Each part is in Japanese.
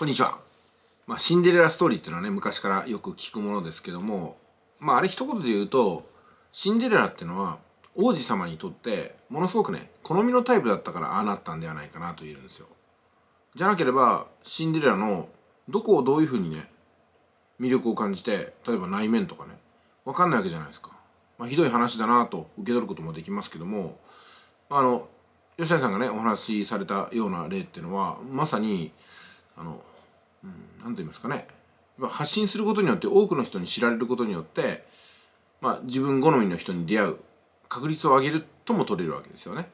こんにちは。まあ、シンデレラストーリーっていうのはね、昔からよく聞くものですけども、まあ、あれ一言で言うと、シンデレラっていうのは、王子様にとって、ものすごくね、好みのタイプだったからああなったんではないかなと言えるんですよ。じゃなければ、シンデレラの、どこをどういうふうにね、魅力を感じて、例えば内面とかね、わかんないわけじゃないですか。まあ、ひどい話だなと受け取ることもできますけども、あの、吉谷さんがね、お話しされたような例っていうのは、まさに、あのうん、んと言いますかね発信することによって多くの人に知られることによって、まあ、自分好みの人に出会う確率を上げるとも取れるわけですよね。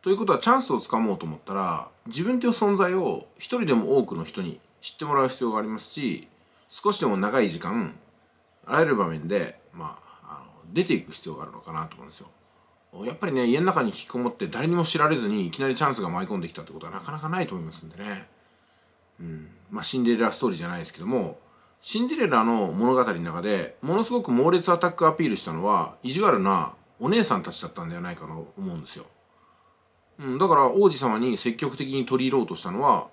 ということはチャンスをつかもうと思ったら自分という存在を一人でも多くの人に知ってもらう必要がありますし少しでも長い時間あらゆる場面で、まあ、あの出ていく必要があるのかなと思うんですよ。やっぱりね家の中に引きこもって誰にも知られずにいきなりチャンスが舞い込んできたってことはなかなかないと思いますんでね。うんまあ、シンデレラストーリーじゃないですけどもシンデレラの物語の中でものすごく猛烈アタックアピールしたのは意地悪なお姉さんたちだったんではないかなと思うんですよ、うん、だから王子様に積極的に取り入ろうとしたのは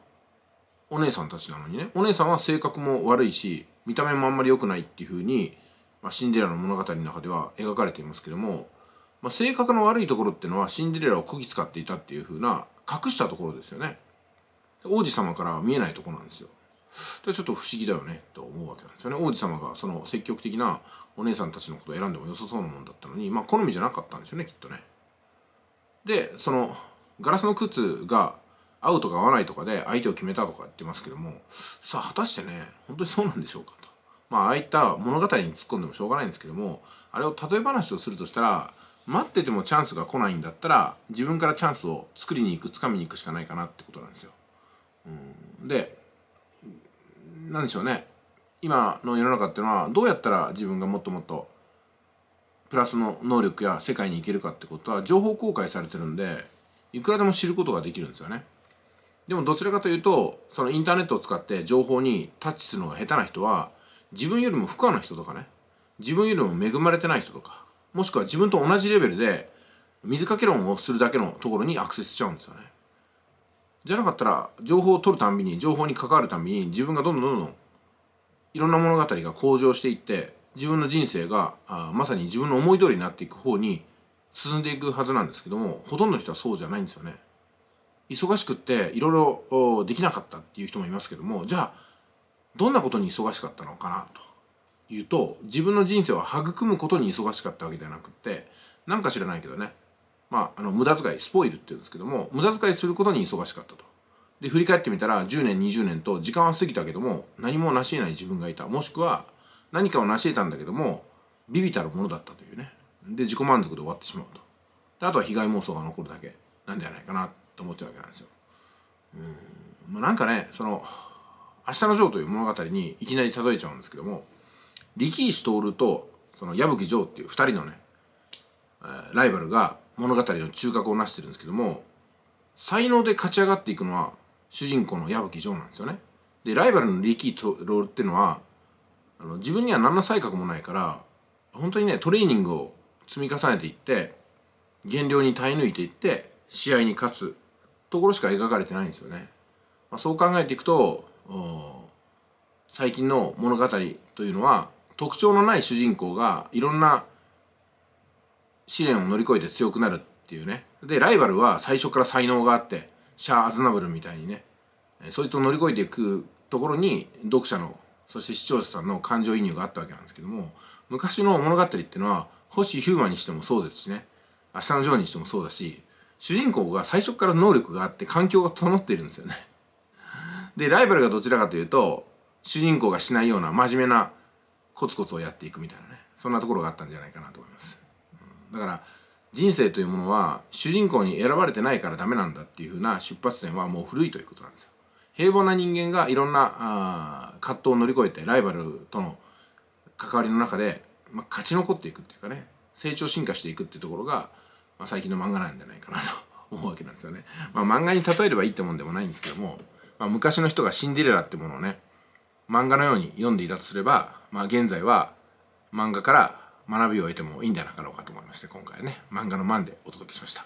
お姉さんたちなのにねお姉さんは性格も悪いし見た目もあんまり良くないっていう風に、まあ、シンデレラの物語の中では描かれていますけども、まあ、性格の悪いところってのはシンデレラをこぎ使っていたっていう風な隠したところですよね王子様から見えないとこなんですよ。でちょっと不思議だよねと思うわけなんですよね。王子様がその積極的なお姉さんたちのことを選んでも良さそうなもんだったのにまあ好みじゃなかったんですよねきっとね。でそのガラスの靴が合うとか合わないとかで相手を決めたとか言ってますけどもさあ果たしてね本当にそうなんでしょうかと。まあああいった物語に突っ込んでもしょうがないんですけどもあれを例え話をするとしたら待っててもチャンスが来ないんだったら自分からチャンスを作りに行く掴みに行くしかないかなってことなんですよ。で何でしょうね今の世の中っていうのはどうやったら自分がもっともっとプラスの能力や世界に行けるかってことは情報公開されてるんでいくらでも知ることができるんですよねでもどちらかというとそのインターネットを使って情報にタッチするのが下手な人は自分よりも不可な人とかね自分よりも恵まれてない人とかもしくは自分と同じレベルで水かけ論をするだけのところにアクセスしちゃうんですよねじゃなかったら情報を取るたんびに情報に関わるたびに自分がどんどんどんどんいろんな物語が向上していって自分の人生があまさに自分の思い通りになっていく方に進んでいくはずなんですけどもほとんどの人はそうじゃないんですよね。忙しくっていろいろできなかったっていう人もいますけどもじゃあどんなことに忙しかったのかなというと自分の人生を育むことに忙しかったわけではなくって何か知らないけどねまあ、あの無駄遣いスポイルって言うんですけども無駄遣いすることに忙しかったと。で振り返ってみたら10年20年と時間は過ぎたけども何も成し得ない自分がいたもしくは何かを成し得たんだけどもビビたるものだったというねで自己満足で終わってしまうとであとは被害妄想が残るだけなんじゃないかなと思っちゃうわけなんですよ。うんまあ、なんかねその「明日のジョー」という物語にいきなり例えちゃうんですけども力石徹とその矢吹城っていう2人のねライバルが物語の中核を成してるんですけども才能で勝ち上がっていくのは主人公の矢吹城なんですよね。でライバルのリーキーロールっていうのはあの自分には何の才覚もないから本当にねトレーニングを積み重ねていって減量に耐え抜いていって試合に勝つところしか描かれてないんですよね。まあ、そう考えていくと最近の物語というのは特徴のない主人公がいろんな試練を乗り越えて強くなるっていうねでライバルは最初から才能があってシャア・アズナブルみたいにねそいつを乗り越えていくところに読者のそして視聴者さんの感情移入があったわけなんですけども昔の物語っていうのは星ヒューマンにしてもそうですしね明日のジョーにしてもそうだし主人公が最初から能力があって環境が整っているんですよね。でライバルがどちらかというと主人公がしないような真面目なコツコツをやっていくみたいなねそんなところがあったんじゃないかなと思います。だから人生というものは主人公に選ばれてないからダメなんだっていうふうな出発点はもう古いということなんですよ。平凡な人間がいろんなあ葛藤を乗り越えてライバルとの関わりの中で、まあ、勝ち残っていくっていうかね成長進化していくっていうところが、まあ、最近の漫画なんじゃないかなと 思うわけなんですよね。まあ、漫画に例えればいいってもんでもないんですけども、まあ、昔の人がシンデレラってものをね漫画のように読んでいたとすれば、まあ、現在は漫画から学びを得てもいいんじゃなかろうかと思いまして今回ね漫画の「マンでお届けしました。